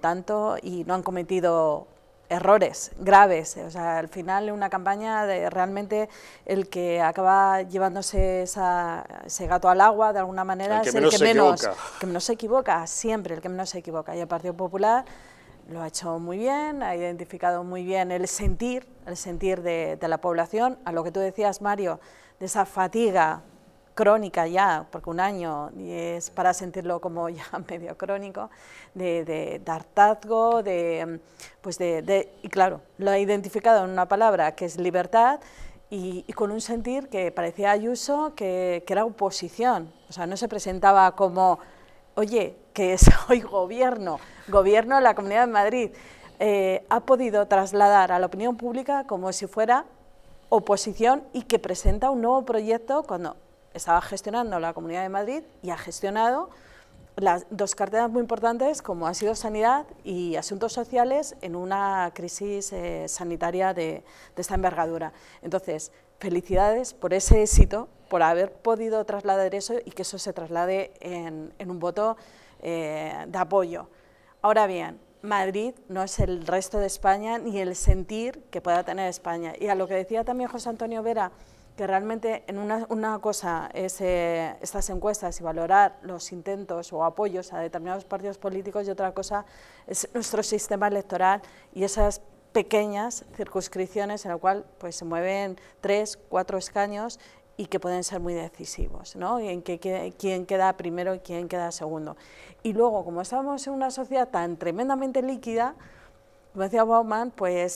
tanto y no han cometido errores graves. sea, al final una campaña de realmente el que acaba llevándose esa, ese gato al agua de alguna manera es el que menos, que se equivoca, siempre el que menos se equivoca. Y el Partido Popular lo ha hecho muy bien, ha identificado muy bien el sentir, el sentir de, de la población, a lo que tú decías Mario, de esa fatiga crónica ya, porque un año es para sentirlo como ya medio crónico, de, de, de hartazgo, pues de, y claro, lo ha identificado en una palabra que es libertad y, con un sentir que parecía Ayuso que, que, era oposición, o sea, no se presentaba como, oye, que soy gobierno, gobierno de la Comunidad de Madrid, eh, ha podido trasladar a la opinión pública como si fuera oposición y que presenta un nuevo proyecto cuando estaba gestionando la Comunidad de Madrid y ha gestionado las dos carteras muy importantes como ha sido sanidad y asuntos sociales en una crisis eh, sanitaria de, esta envergadura. Entonces, felicidades por ese éxito, por haber podido trasladar eso y que eso se traslade en, un voto eh, de apoyo. Ahora bien, Madrid no es el resto de España ni el sentir que pueda tener España. Y a lo que decía también José Antonio Vera, que realmente en una, cosa es eh, estas encuestas y valorar los intentos o apoyos a determinados partidos políticos y otra cosa es nuestro sistema electoral y esas pequeñas circunscripciones en la cual pues, se mueven tres, cuatro escaños y que pueden ser muy decisivos, ¿no? Y en que, quién queda primero y quién queda segundo. Y luego, como estamos en una sociedad tan tremendamente líquida, como decía Bauman, pues